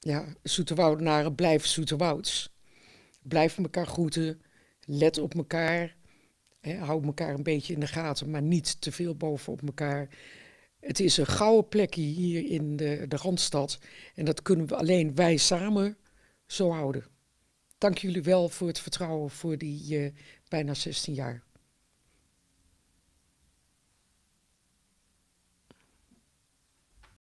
ja, Zoeterwoudenaren blijven Zoeterwouds. Blijf elkaar groeten, let op elkaar, hè, hou elkaar een beetje in de gaten, maar niet te veel bovenop elkaar. Het is een gouden plekje hier in de, de Randstad en dat kunnen we alleen wij samen zo houden. Dank jullie wel voor het vertrouwen voor die eh, bijna 16 jaar.